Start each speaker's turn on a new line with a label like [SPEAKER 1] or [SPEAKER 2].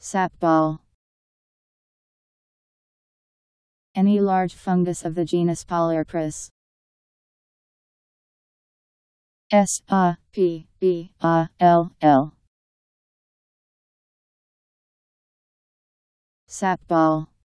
[SPEAKER 1] Sapball Any large fungus of the genus Polyarpris. S A P B A L L Sapball